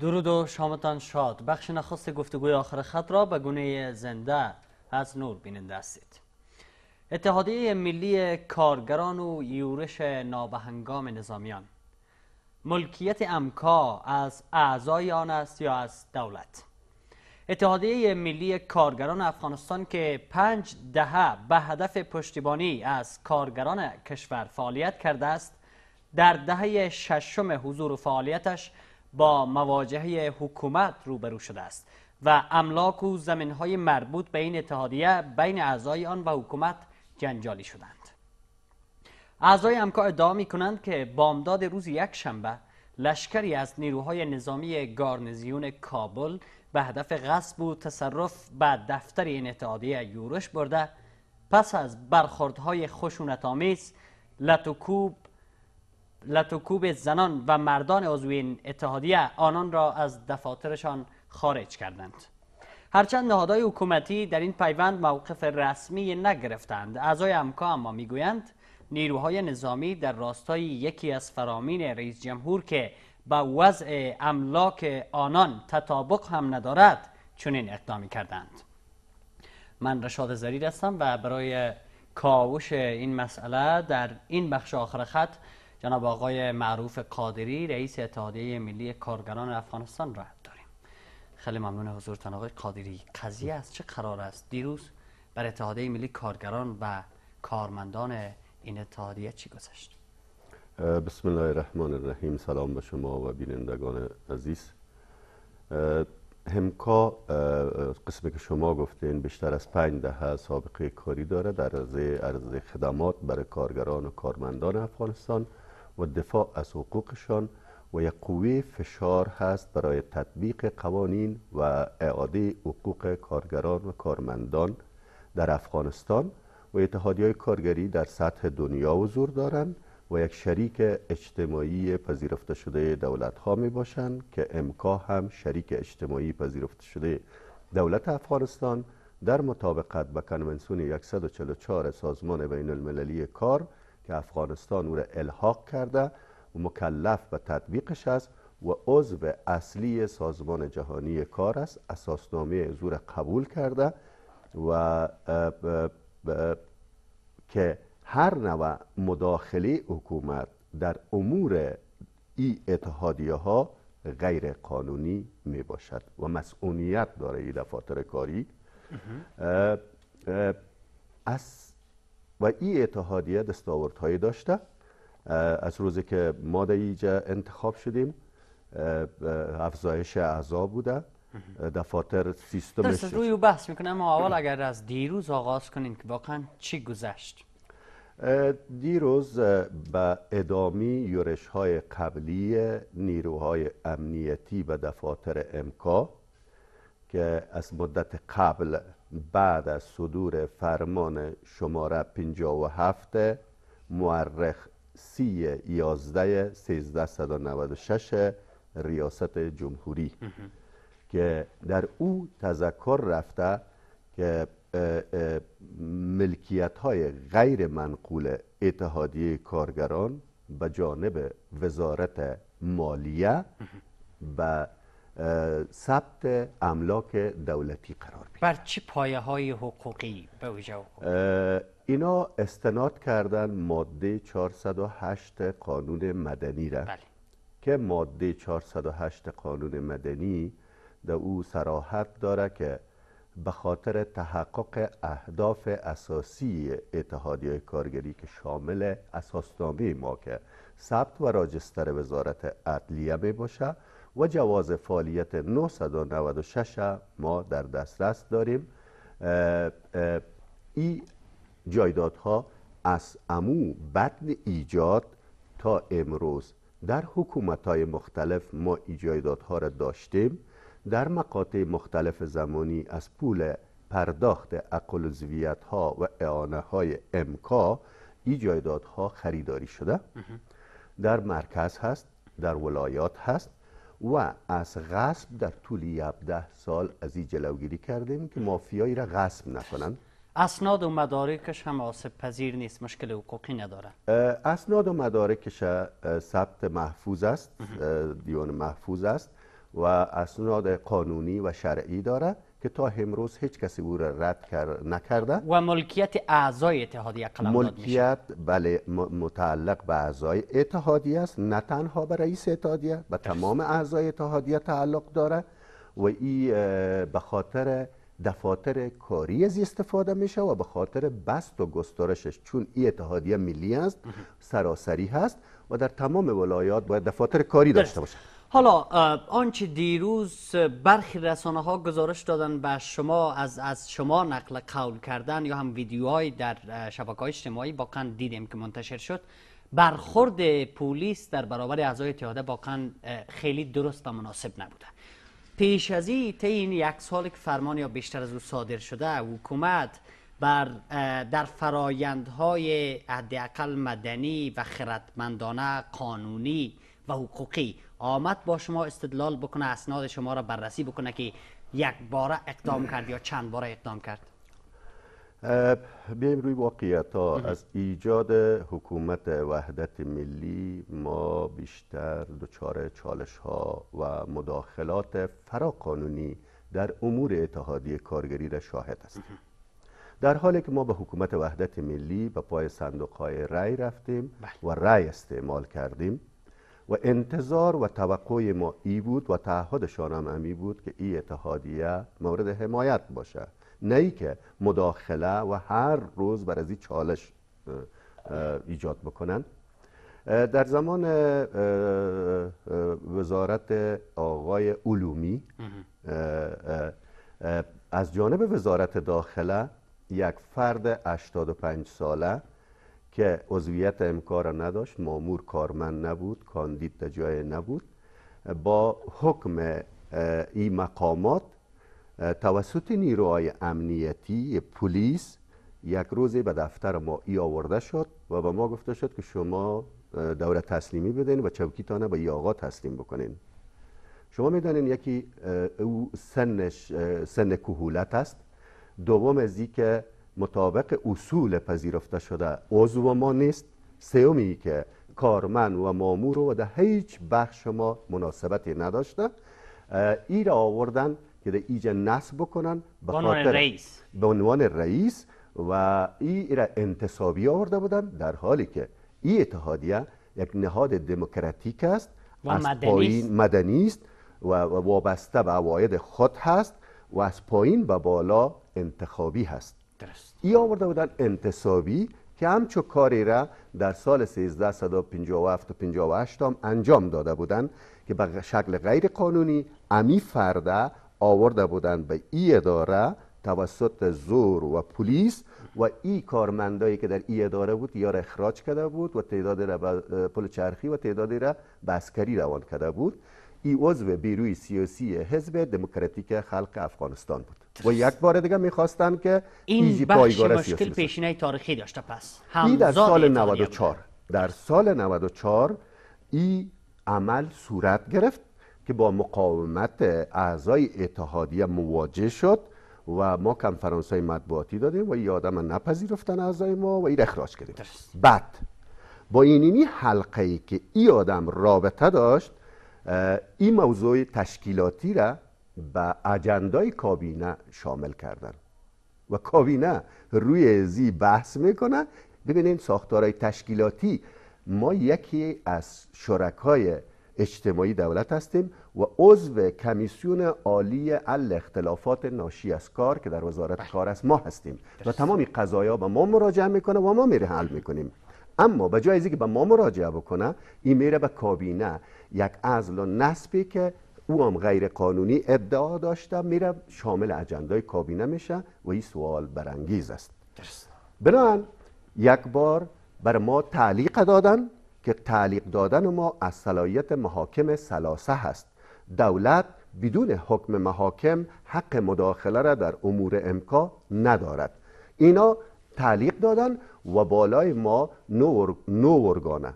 درود و شامتان شاد بخش نخست گفتگوی آخر خط را به گونه زنده از نور بیننده استید اتحادیه ملی کارگران و یورش نابهنگام نظامیان ملکیت امکا از اعضای آن است یا از دولت اتحادیه ملی کارگران افغانستان که پنج دهه به هدف پشتیبانی از کارگران کشور فعالیت کرده است در دهه ششم حضور و فعالیتش با مواجهه حکومت روبرو شده است و املاک و زمینهای مربوط به این اتحادیه بین اعضای آن و حکومت جنجالی شدند اعضای امکا ادعا می کنند که بامداد روز یک شنبه لشکری از نیروهای نظامی گارنزیون کابل به هدف غصب و تصرف به دفتر این اتحادیه یورش برده پس از برخوردهای آمیز لتوکوب لطوکوب زنان و مردان عضوین اتحادیه آنان را از دفاترشان خارج کردند هرچند نهادهای حکومتی در این پیوند موقف رسمی نگرفتند اعضای امکا اما میگویند نیروهای نظامی در راستای یکی از فرامین رئیس جمهور که با وضع املاک آنان تطابق هم ندارد چنین اقدامی کردند من رشاد زرید هستم و برای کاوش این مسئله در این بخش آخر خط جناب آقای معروف قادری رئیس اتحادیه ملی کارگران افغانستان را داریم خیلی ممنون حضورتان آقای قادری قضیه است چه قرار است دیروز بر اتحادیه ملی کارگران و کارمندان این اتحادیه چی گذشت بسم الله الرحمن الرحیم سلام به شما و بینندگان عزیز همکا قسمی که شما گفتین بیشتر از پنج دهه سابقه کاری داره در عرضه خدمات برای کارگران و کارمندان افغانستان و دفاع از حقوقشان و یک قوه فشار هست برای تطبیق قوانین و اعاده حقوق کارگران و کارمندان در افغانستان و اتحادی های کارگری در سطح دنیا حضور دارند و یک شریک اجتماعی پذیرفته شده دولت ها می باشند که امکا هم شریک اجتماعی پذیرفته شده دولت افغانستان در مطابقت به کنونسیون 144 سازمان بین المللی کار که افغانستان او را الحاق کرده و مکلف به تطبیقش است و عضو اصلی سازمان جهانی کار است اساسنامه زور قبول کرده و که هر نوع مداخله حکومت در امور ای اتحادیه ها غیر قانونی می باشد و مسئولیت داره ای دفاتر کاری از و این اتحادیه هایی داشته از روزی که ما در اینجا انتخاب شدیم افزایش اعضا بوده دفاتر سیستم درست روی بحث میکنم اما اول اگر از دیروز آغاز کنین که واقعا چی گذشت دیروز به ادامی یورش های قبلی نیروهای امنیتی و دفاتر امکا که از مدت قبل بعد از صدور فرمان شماره 57 مورخ سی 11 1396 ریاست جمهوری که در او تذکر رفته که ملکیت های غیر منقول اتحادیه کارگران به جانب وزارت مالیه و ثبت املاک دولتی قرار بید بر چی پایه های حقوقی به اوجا اینا استناد کردن ماده 408 قانون مدنی را بله. که ماده 408 قانون مدنی در او سراحت داره که به خاطر تحقق اهداف اساسی اتحادیه کارگری که شامل اساسنامه ما که ثبت و راجستر وزارت عدلیه می باشه و جواز فعالیت 996 ما در دسترس داریم این جایدادها از امو بدن ایجاد تا امروز در حکومت های مختلف ما جایدادها را داشتیم در مقاطع مختلف زمانی از پول پرداخت و ها و اعانه های امکا ها خریداری شده در مرکز هست در ولایات هست و از غصب در طول 17 سال از این جلوگیری کردیم که مافیایی را غصب نکنند اسناد و مدارکش هم آسیب پذیر نیست مشکل حقوقی نداره اسناد و مدارکش ثبت محفوظ است دیوان محفوظ است و اسناد قانونی و شرعی داره که تا امروز هیچ کسی او را رد کر... نکرده و ملکیت اعضای اتحادیه قلمداد ملکیت بله متعلق به اعضای اتحادیه است نه تنها به رئیس اتحادیه به تمام اعضای اتحادیه تعلق داره و ای به خاطر دفاتر کاری از استفاده میشه و به خاطر بست و گسترشش چون ای اتحادیه ملی است سراسری هست و در تمام ولایات باید دفاتر کاری داشته باشه حالا آنچه دیروز برخی رسانه ها گزارش دادن به شما از از شما نقل قول کردن یا هم ویدیوهای در شبکه های اجتماعی واقعا دیدیم که منتشر شد برخورد پلیس در برابر اعضای اتحاده واقعا خیلی درست و مناسب نبوده پیش از این یک سال که فرمان یا بیشتر از او صادر شده حکومت بر در فرایندهای حداقل مدنی و خردمندانه قانونی و حقوقی آمد با شما استدلال بکنه اسناد شما را بررسی بکنه که یک بار اقدام کرد یا چند بار اقدام کرد بیایم روی واقعیت ها از ایجاد حکومت وحدت ملی ما بیشتر دچار چالش ها و مداخلات فراقانونی در امور اتحادیه کارگری را شاهد هستیم در حالی که ما به حکومت وحدت ملی به پای صندوق های رای رفتیم بله. و رای استعمال کردیم و انتظار و توقع ما ای بود و تعهدشان هم امی بود که ای اتحادیه مورد حمایت باشه نه ای که مداخله و هر روز بر از این چالش ایجاد بکنن در زمان وزارت آقای علومی از جانب وزارت داخله یک فرد 85 ساله که عضویت امکار نداشت مامور کارمند نبود کاندید در جای نبود با حکم این مقامات توسط نیروهای امنیتی پلیس یک روزی به دفتر ما ای آورده شد و به ما گفته شد که شما دوره تسلیمی بدین و چوکیتانه به ای آقا تسلیم بکنین شما میدانین یکی او سنش سن کهولت است دوم از که مطابق اصول پذیرفته شده عضو ما نیست سومی که کارمن و مامور و در هیچ بخش ما مناسبتی نداشته ای را آوردن که در ایجا نصب بکنن به عنوان رئیس به عنوان رئیس و ای را انتصابی آورده بودن در حالی که ای اتحادیه یک نهاد دموکراتیک است و از پایین است و وابسته به عواید خود هست و از پایین به بالا انتخابی هست ای آورده بودن انتصابی که همچو کاری را در سال 1357 و 58 هم انجام داده بودند که به شکل غیر قانونی امی فرده آورده بودند به ای اداره توسط زور و پلیس و ای کارمندایی که در ای اداره بود یا اخراج کرده بود و تعداد را به پل چرخی و تعدادی را به عسکری روان کرده بود ای عضو بیروی سیاسی حزب دموکراتیک خلق افغانستان بود و یک بار دیگه میخواستن که این بخش مشکل پیشینه تاریخی داشته پس همزاد در سال 94 در سال 94 این عمل صورت گرفت که با مقاومت اعضای اتحادیه مواجه شد و ما کنفرانس های مطبوعاتی دادیم و یادم آدم نپذیرفتن اعضای ما و این اخراج کردیم بعد با اینی حلقه ای که ای آدم رابطه داشت این موضوع تشکیلاتی را به اجندای کابینه شامل کردن و کابینه روی زی بحث میکنه ببینید ساختارای تشکیلاتی ما یکی از شرکای اجتماعی دولت هستیم و عضو کمیسیون عالی ال اختلافات ناشی از کار که در وزارت بله. کار است ما هستیم و تمامی قضایا به ما مراجعه میکنه و ما میره حل میکنیم اما به جای که به ما مراجعه بکنه این میره به کابینه یک عزل و نسبی که او هم غیر قانونی ادعا داشته میره شامل اجندای کابینه میشه و این سوال برانگیز است بنابراین یک بار بر ما تعلیق دادن که تعلیق دادن ما از صلاحیت محاکم سلاسه هست دولت بدون حکم محاکم حق مداخله را در امور امکا ندارد اینا تعلیق دادن و بالای ما نو ارگانه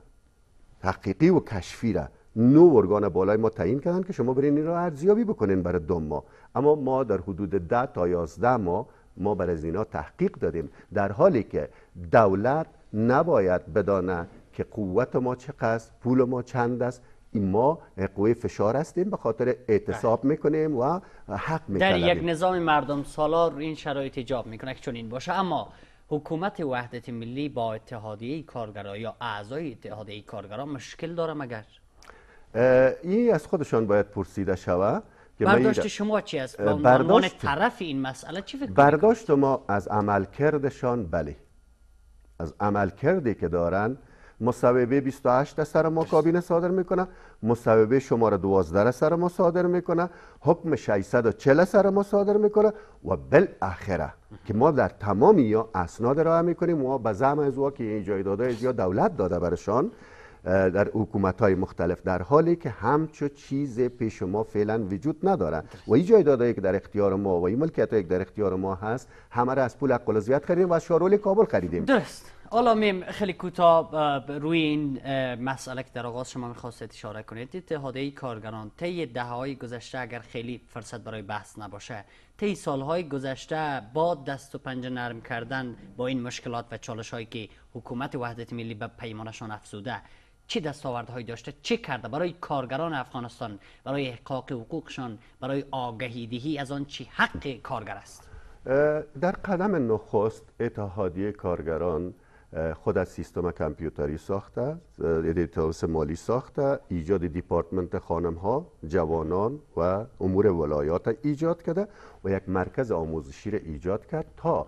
تحقیقی و کشفی را نو ارگان بالای ما تعیین کردن که شما برین این را ارزیابی بکنین برای دو ماه اما ما در حدود ده تا 11 ماه ما بر از اینا تحقیق دادیم در حالی که دولت نباید بدانه که قوت ما چقدر پول ما چند است این ما قوه فشار هستیم به خاطر اعتصاب بله. میکنیم و حق میکنیم در یک نظام مردم سالار این شرایط ایجاب میکنه که چون این باشه اما حکومت وحدت ملی با اتحادیه کارگران یا اعضای اتحادیه کارگران مشکل داره مگر این از خودشان باید پرسیده شود که برداشت شما چی است؟ برداشت طرف این مسئله چی فکر برداشت ما از عملکردشان بله از عملکردی که دارن مصوبه 28 سر ما کابینه صادر میکنه مصوبه شماره 12 سر ما صادر میکنه حکم 640 سر ما صادر میکنه و بالاخره که ما در تمام یا اسناد ارائه میکنیم و به زعم از که این جایدادهای زیاد دولت داده برشان در حکومت های مختلف در حالی که همچو چیز پیش ما فعلا وجود ندارد و این هایی که در اختیار ما و این ملکیت که در اختیار ما هست همه را از پول اقل زیاد خریدیم و از شارول کابل خریدیم درست حالا میم خیلی کوتاه روی این مسئله که در آغاز شما میخواستید اشاره کنید اتحاده ای کارگران طی دههای گذشته اگر خیلی فرصت برای بحث نباشه طی سالهای گذشته با دست و پنجه نرم کردن با این مشکلات و چالش که حکومت وحدت ملی به پیمانشان افزوده چه دستاوردهایی داشته چه کرده برای کارگران افغانستان برای احقاق حقوقشان برای آگهیدهی از آن چی حق کارگر است در قدم نخست اتحادیه کارگران خود از سیستم کامپیوتری ساخته دیتابیس یعنی مالی ساخته ایجاد دیپارتمنت خانم ها جوانان و امور ولایات ایجاد کرده و یک مرکز آموزشی را ایجاد کرد تا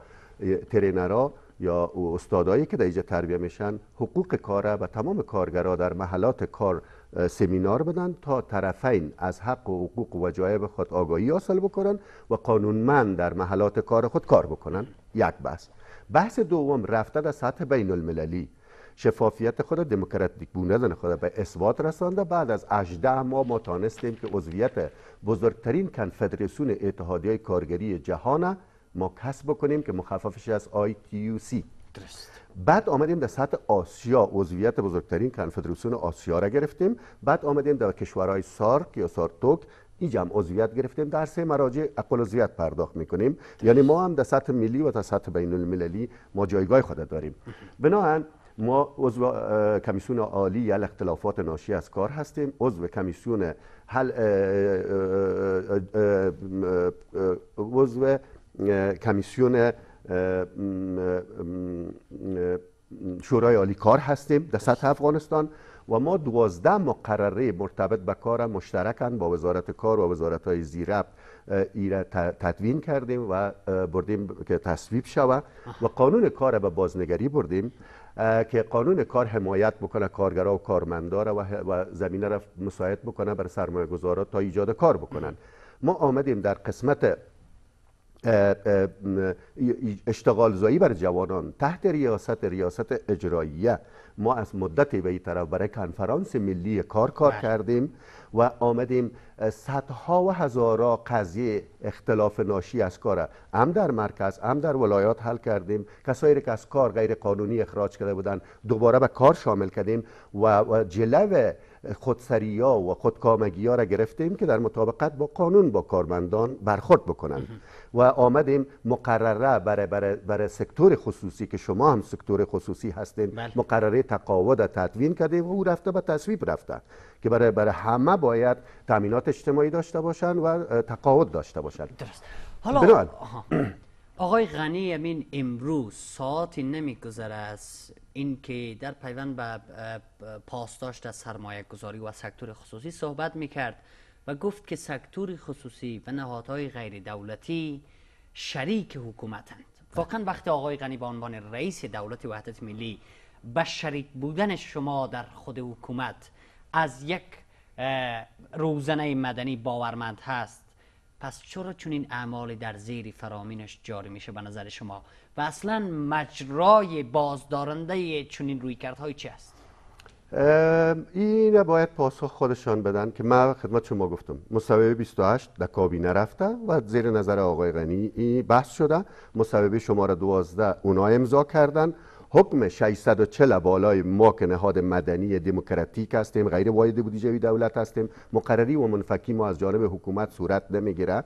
ترینرها یا استادایی که در اینجا تربیه میشن حقوق کاره و تمام کارگرها در محلات کار سمینار بدن تا طرفین از حق و حقوق و وجایب خود آگاهی حاصل بکنن و قانونمند در محلات کار خود کار بکنن یک بحث بحث دوم رفته در سطح بین المللی شفافیت خود دموکراتیک بودن خود به اثبات رسانده بعد از 18 ما تانستیم که عضویت بزرگترین کنفدراسیون اتحادیه کارگری جهان ما کسب بکنیم که مخففش از ITUC درست بعد آمدیم در سطح آسیا عضویت بزرگترین کنفدراسیون آسیا را گرفتیم بعد آمدیم در کشورهای سارک یا سارتوک ایجا هم عضویت گرفتیم در سه مراجع اقل عضویت پرداخت میکنیم یعنی ما هم در سطح ملی و در سطح بین المللی ما جایگاه خود داریم بنابراین ما عضو کمیسیون عالی یا اختلافات ناشی از کار هستیم عضو کمیسیون حل عضو کمیسیون شورای عالی کار هستیم در سطح افغانستان و ما دوازده مقرره مرتبط به کار مشترکن با وزارت کار و وزارت های زیرب را تدوین کردیم و بردیم که تصویب شود و قانون کار به بازنگری بردیم که قانون کار حمایت بکنه کارگرا و کارمندا و, و زمینه را مساعد بکنه برای سرمایه تا ایجاد کار بکنن ما آمدیم در قسمت اشتغال زایی بر جوانان تحت ریاست ریاست اجراییه ما از مدتی به این طرف برای کنفرانس ملی کار کار بله. کردیم و آمدیم صدها و هزارا قضیه اختلاف ناشی از کار هم در مرکز هم در ولایات حل کردیم کسایی که از کار غیر قانونی اخراج کرده بودن دوباره به کار شامل کردیم و جلوه خودسری ها و خودکامگی ها را گرفتیم که در مطابقت با قانون با کارمندان برخورد بکنند و آمدیم مقرره برای, برای, سکتور خصوصی که شما هم سکتور خصوصی هستین بله. مقرره مقرره تقاعد تدوین کردیم و او رفته به تصویب رفته که برای, برای همه باید تامینات اجتماعی داشته باشند و تقاعد داشته باشند درست. حالا آقای غنی امین امروز ساعتی نمیگذره است اینکه در پیوند به پاسداشت از سرمایه گذاری و سکتور خصوصی صحبت کرد و گفت که سکتور خصوصی و نهادهای غیر دولتی شریک حکومتند واقعا وقتی آقای غنی به عنوان رئیس دولت وحدت ملی به شریک بودن شما در خود حکومت از یک روزنه مدنی باورمند هست پس چرا چون این اعمالی در زیر فرامینش جاری میشه به نظر شما و اصلا مجرای بازدارنده چنین کردهای چی است این باید پاسخ خودشان بدن که من خدمت شما گفتم مصوبه 28 در کابینه رفته و زیر نظر آقای غنی بحث شده مصوبه شماره 12 اونا امضا کردن حکم 640 بالای ما که نهاد مدنی دموکراتیک هستیم غیر واید بودجه دولت هستیم مقرری و منفکی ما از جانب حکومت صورت نمیگیره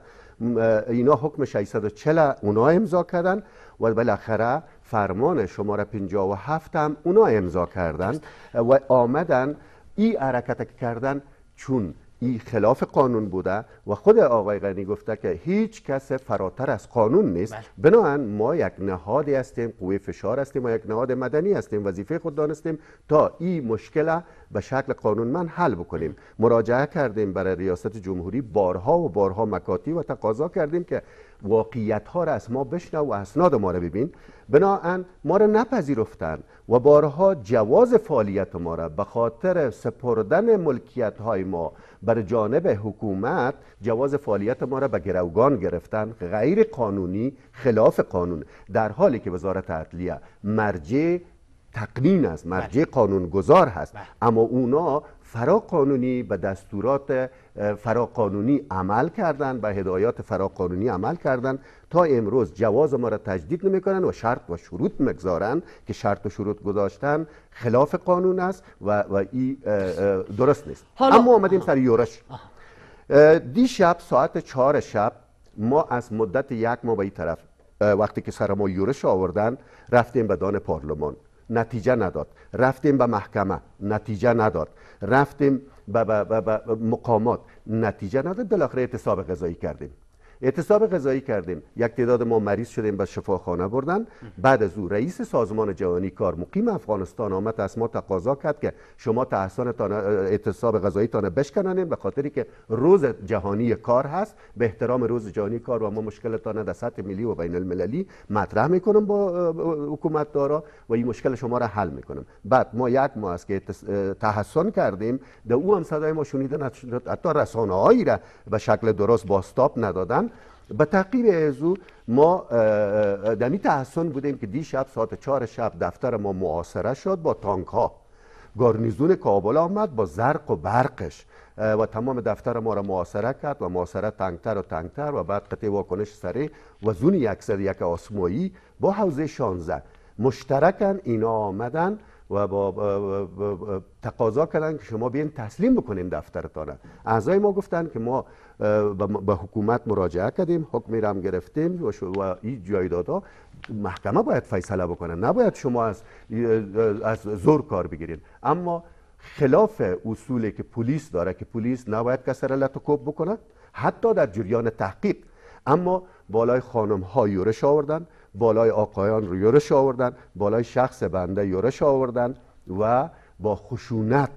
اینا حکم 640 اونا امضا کردن و بالاخره فرمان شماره 57 هم اونا امضا کردن و آمدن ای حرکت کردن چون ای خلاف قانون بوده و خود آقای غنی گفته که هیچ کس فراتر از قانون نیست بله. بنابراین ما یک نهادی هستیم قوه فشار هستیم و یک نهاد مدنی هستیم وظیفه خود دانستیم تا این مشکل به شکل قانونمند حل بکنیم مراجعه کردیم برای ریاست جمهوری بارها و بارها مکاتی و تقاضا کردیم که واقعیت ها را از ما بشنو و اسناد ما را ببین بناهن ما را نپذیرفتن و بارها جواز فعالیت ما را به خاطر سپردن ملکیت های ما بر جانب حکومت جواز فعالیت ما را به گروگان گرفتن غیر قانونی خلاف قانون در حالی که وزارت عدلیه مرجع تقنین است بله. مرجع گذار هست بله. اما اونا فراقانونی به دستورات فراقانونی عمل کردن به هدایات فراقانونی عمل کردن تا امروز جواز ما را تجدید نمیکنن و شرط و شروط مگذارن که شرط و شروط گذاشتن خلاف قانون است و, و این درست نیست حالا. اما آمدیم سر یورش دیشب ساعت چهار شب ما از مدت یک ماه به این طرف وقتی که سر ما یورش آوردن رفتیم به دان پارلمان نتیجه نداد رفتیم به محکمه نتیجه نداد رفتیم به مقامات نتیجه نداد بالاخره اعتصاب غذایی کردیم اعتصاب غذایی کردیم یک تعداد ما مریض شدیم به شفاخانه بردن بعد از او رئیس سازمان جهانی کار مقیم افغانستان آمد از ما تقاضا کرد که شما تحسان اعتصاب غذایی تان بشکنانیم به خاطری که روز جهانی کار هست به احترام روز جهانی کار و ما مشکلتان در سطح ملی و بین المللی مطرح میکنم با حکومت دارا و این مشکل شما را حل میکنم بعد ما یک ماه است که تحسن کردیم در او هم صدای ما شنیده حتی رسانه را به شکل درست باستاب ندادن به تعقیب از او ما دمی تحسن بودیم که دیشب ساعت چهار شب دفتر ما معاصره شد با تانک ها گارنیزون کابل آمد با زرق و برقش و تمام دفتر ما را معاصره کرد و معاصره تنگتر و تنگتر و بعد قطعه واکنش سری و زون یک آسمایی با حوزه 16 مشترکن اینا آمدن و با تقاضا کردن که شما بیاین تسلیم بکنیم دفترتان اعضای ما گفتن که ما به حکومت مراجعه کردیم حکمی را هم گرفتیم و, و این دادا محکمه باید فیصله بکنه نباید شما از از زور کار بگیرید اما خلاف اصولی که پلیس داره که پلیس نباید کسی را لطکوب بکنه حتی در جریان تحقیق اما بالای خانم ها یورش آوردن بالای آقایان رو یورش آوردن بالای شخص بنده یورش آوردن و با خشونت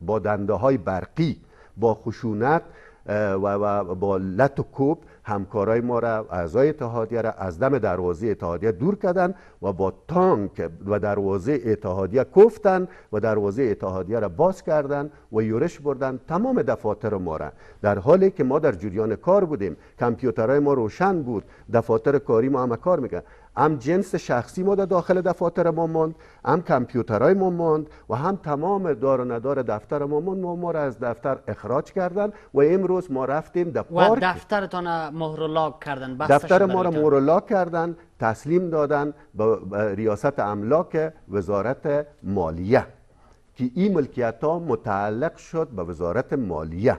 با دنده های برقی با خشونت و با لط و کوب همکارای ما را اعضای اتحادیه را از دم دروازه اتحادیه دور کردن و با تانک و دروازه اتحادیه کفتن و دروازه اتحادیه را باز کردن و یورش بردن تمام دفاتر ما را در حالی که ما در جریان کار بودیم کامپیوترهای ما روشن بود دفاتر کاری ما هم کار میکرد هم جنس شخصی ما در داخل دفاتر ما ماند هم کامپیوترهای ما ماند و هم تمام دار و ندار دفتر ما ماند ما را از دفتر اخراج کردن و امروز ما رفتیم در پارک و دفترتان مهرلاک کردن دفتر ما را مهرلاک کردن تسلیم دادن به ریاست املاک وزارت مالیه که این ملکیت ها متعلق شد به وزارت مالیه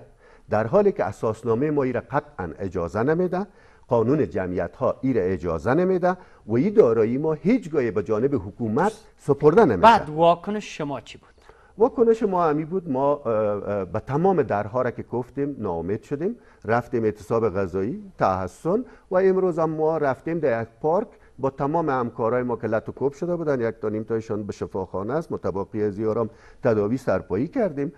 در حالی که اساسنامه ما را قطعا اجازه نمیده قانون جمعیت ها ایر اجازه نمیده و این دارایی ما هیچگاهی به جانب حکومت سپرده نمیده بعد واکنش شما چی بود؟ واکنش ما همی بود ما به تمام درها را که گفتیم نامید شدیم رفتیم اعتصاب غذایی تحسن و امروز هم ما رفتیم در یک پارک با تمام همکارای ما که لط و شده بودن یک تا نیم تایشان به شفاخانه است متباقی از تداوی سرپایی کردیم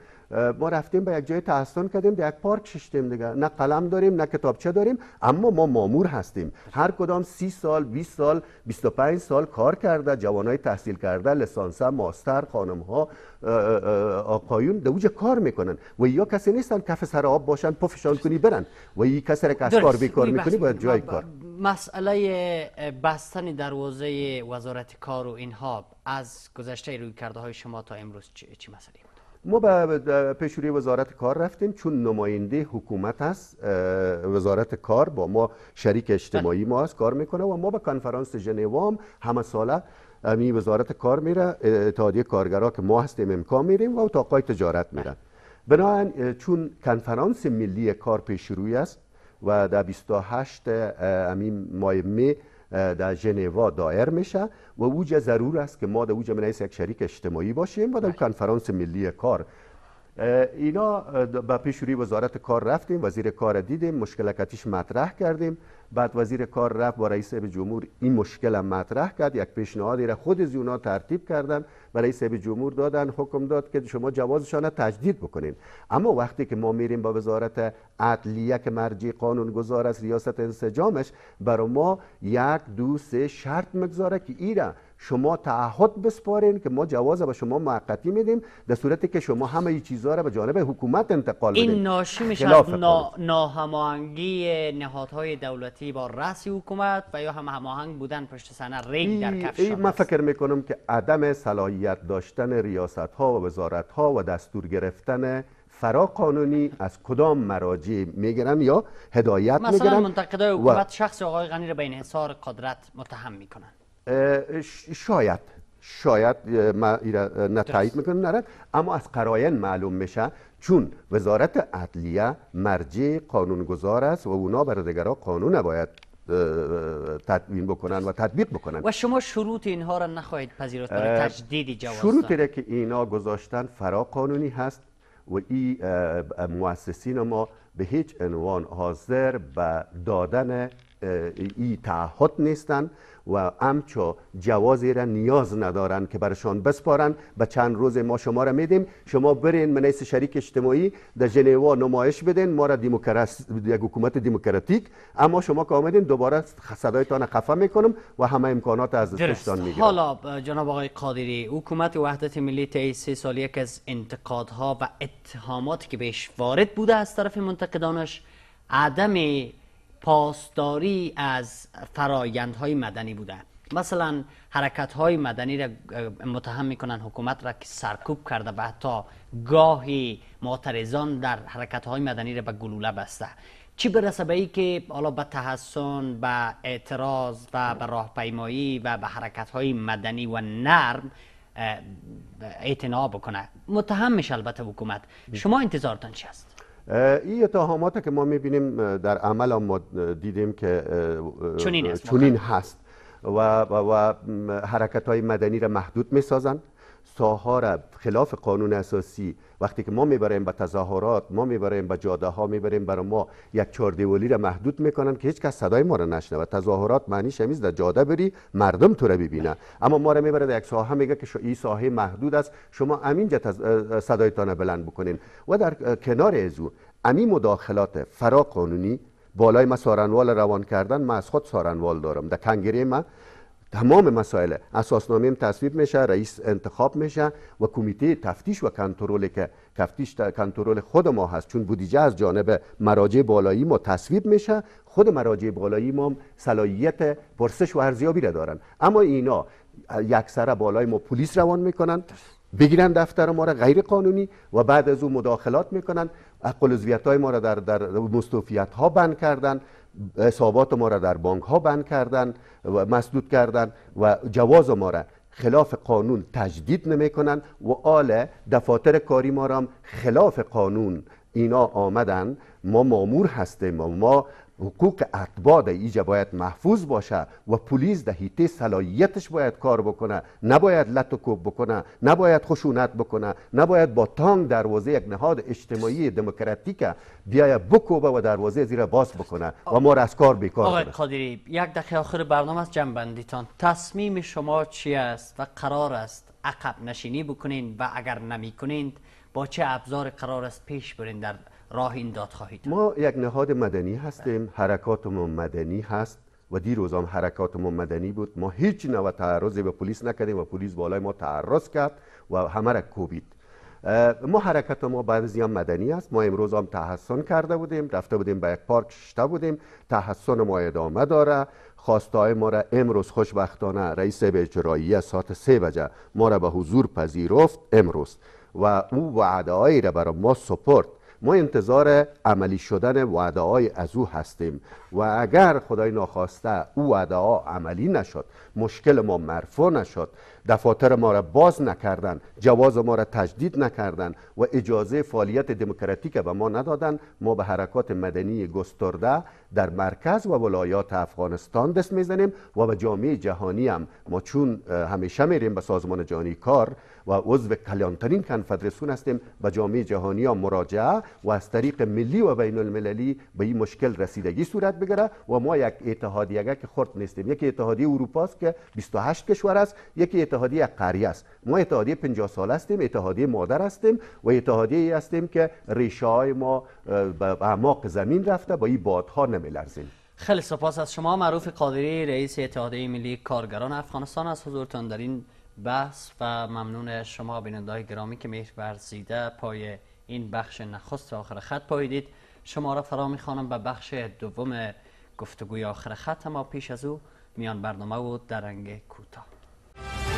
ما رفتیم به یک جای تحسن کردیم در یک پارک ششتیم دیگه نه قلم داریم نه کتابچه داریم اما ما مامور هستیم هر کدام سی سال 20 سال 25 سال کار کرده جوانای تحصیل کرده لسانسه، ماستر خانم ها آقایون دوجه کار میکنن و یا کسی نیستن کف سر آب باشن پفشان کنی برن و یا کسی که کار بیکار میکنی باید جای کار مسئله بستن دروازه وزارت کار و اینها از گذشته روی کرده های شما تا امروز چی, چی مسئله ما به پیشوری وزارت کار رفتیم چون نماینده حکومت است وزارت کار با ما شریک اجتماعی ما است کار میکنه و ما به کنفرانس ژنو هم همه ساله امی وزارت کار میره اتحادیه کارگرا که ما هستیم امکان میریم و اتاقای تجارت میرن بنابراین چون کنفرانس ملی کار پیشروی است و در 28 امین ماه می در ژنوا دایر میشه و اوجه ضرور است که ما در اوجه من یک شریک اجتماعی باشیم و در کنفرانس ملی کار اینا به پیش روی وزارت کار رفتیم وزیر کار دیدیم کتیش مطرح کردیم بعد وزیر کار رفت با رئیس جمهور این مشکل مطرح کرد یک پیشنهادی را خود از ترتیب کردن و رئیس جمهور دادن حکم داد که شما جوازشان تجدید بکنین اما وقتی که ما میریم با وزارت عدلیه که قانون گذار از ریاست انسجامش برای ما یک دو سه شرط مگذاره که ایره شما تعهد بسپارین که ما جواز به شما موقتی میدیم در صورتی که شما همه چیزها را به جانب حکومت انتقال بدین این ناشی میشه از ناهماهنگی نهادهای دولتی با رأس حکومت و یا هم هماهنگ بودن پشت سنه ریگ در کفش ای من فکر میکنم که عدم صلاحیت داشتن ریاست ها و وزارت ها و دستور گرفتن فرا قانونی از کدام مراجع میگیرن یا هدایت میگیرن مثلا منتقدای حکومت شخص آقای غنی را به انحصار قدرت متهم میکنن شاید شاید من میکنم اما از قراین معلوم میشه چون وزارت عدلیه مرجع قانونگذار است و اونا برای دیگرا قانون باید تدوین بکنن و تطبیق بکنن و شما شروط اینها را نخواهید پذیرفت برای تجدید جواز شروط را که اینا گذاشتن فرا قانونی هست و این مؤسسین ما به هیچ عنوان حاضر به دادن این تعهد نیستند و امچو جوازی را نیاز ندارن که برشان بسپارن به چند روز ما شما را میدیم شما برین منیس شریک اجتماعی در ژنوا نمایش بدین ما را یک حکومت دموکراتیک اما شما که آمدین دوباره صدایتان خفه میکنم و همه امکانات از دستتان میگیرم حالا جناب آقای قادری حکومت وحدت ملی تی سه سال یک از انتقادها و اتهاماتی که بهش وارد بوده از طرف منتقدانش عدم پاسداری از فرایندهای مدنی بوده مثلا حرکت های مدنی را متهم میکنن حکومت را که سرکوب کرده و حتی گاهی معترضان در حرکت های مدنی را به گلوله بسته چی برسه به ای که حالا به تحسن به اعتراض و به راهپیمایی و به حرکت های مدنی و نرم اعتناع بکنه متهم میشه البته حکومت شما انتظارتان چی این اتهاماتی که ما میبینیم در عمل ما دیدیم که چنین هست, و, و, حرکت های مدنی را محدود سازند ساها را خلاف قانون اساسی وقتی که ما میبریم به تظاهرات ما میبریم به جاده ها میبریم برای ما یک چهاردیوالی را محدود میکنن که هیچ کس صدای ما را و تظاهرات معنی شمیز در جاده بری مردم تو را ببینه اما ما را میبره در یک ساحه میگه که این ساحه محدود است شما امینجا صدایتان بلند بکنین و در کنار ازو امین مداخلات فرا قانونی بالای ما سارنوال روان کردن ما از خود سارنوال دارم در کنگره ما تمام مسائل اساسنامه هم تصویب میشه رئیس انتخاب میشه و کمیته تفتیش و کنترل که تفتیش کنترل خود ما هست چون بودیجه از جانب مراجع بالایی ما تصویب میشه خود مراجع بالایی ما صلاحیت پرسش و ارزیابی را دارن اما اینا یکسره بالای ما پلیس روان میکنن بگیرن دفتر ما را غیر قانونی و بعد از او مداخلات میکنن اقل های ما را در, در مستوفیت ها بند کردن حسابات ما را در بانک ها بند کردن و مسدود کردن و جواز ما را خلاف قانون تجدید نمی کنن و آل دفاتر کاری ما را خلاف قانون اینا آمدن ما مامور هستیم ما حقوق اتباع در باید محفوظ باشه و پلیس در هیته صلاحیتش باید کار بکنه نباید لط کوب بکنه نباید خشونت بکنه نباید با تانگ دروازه یک نهاد اجتماعی دموکراتیک بیایه بکوبه و دروازه زیر باز بکنه و ما را از کار بیکار آقای قادری یک دقیقه آخر برنامه است جنبندیتان تصمیم شما چی است و قرار است عقب نشینی بکنین و اگر نمی با چه ابزار قرار است پیش برین در راه این داد خواهید ما یک نهاد مدنی هستیم بله. ما مدنی هست و دیروز هم ما مدنی بود ما هیچ نوع تعرضی به پلیس نکردیم و پلیس بالای ما تعرض کرد و همه را کوبید ما حرکت ما بعضی هم مدنی است ما امروز هم تحسن کرده بودیم رفته بودیم به یک پارک ششته بودیم تحسن ما ادامه داره خواستای ما را امروز خوشبختانه رئیس به اجرایی ساعت سه بجه ما را به حضور پذیرفت امروز و او وعده را برای ما سپرد ما انتظار عملی شدن وعده از او هستیم و اگر خدای ناخواسته او وعده عملی نشد مشکل ما مرفوع نشد دفاتر ما را باز نکردن جواز ما را تجدید نکردن و اجازه فعالیت دموکراتیک به ما ندادن ما به حرکات مدنی گسترده در مرکز و ولایات افغانستان دست میزنیم و به جامعه جهانی هم ما چون همیشه میریم به سازمان جهانی کار و عضو کلانترین کنفدراسیون هستیم به جامعه جهانی ها مراجعه و از طریق ملی و بین المللی به این مشکل رسیدگی صورت بگیره و ما یک اتحادیه که خرد نیستیم یک اتحادیه اروپا است که 28 کشور است یک اتحادیه قریه است ما اتحادیه 50 سال هستیم اتحادیه مادر هستیم و اتحادیه هستیم که ریشه های ما به اعماق زمین رفته با این بادها نمیلرزیم خیلی سپاس از شما معروف قادری رئیس اتحادیه ملی کارگران افغانستان از حضورتان در این بس و ممنون شما بیننده گرامی که مهر ورزیده پای این بخش نخست و آخر خط پاییدید شما را فرا میخوانم به بخش دوم گفتگوی آخر خط ما پیش از او میان برنامه و درنگ کوتاه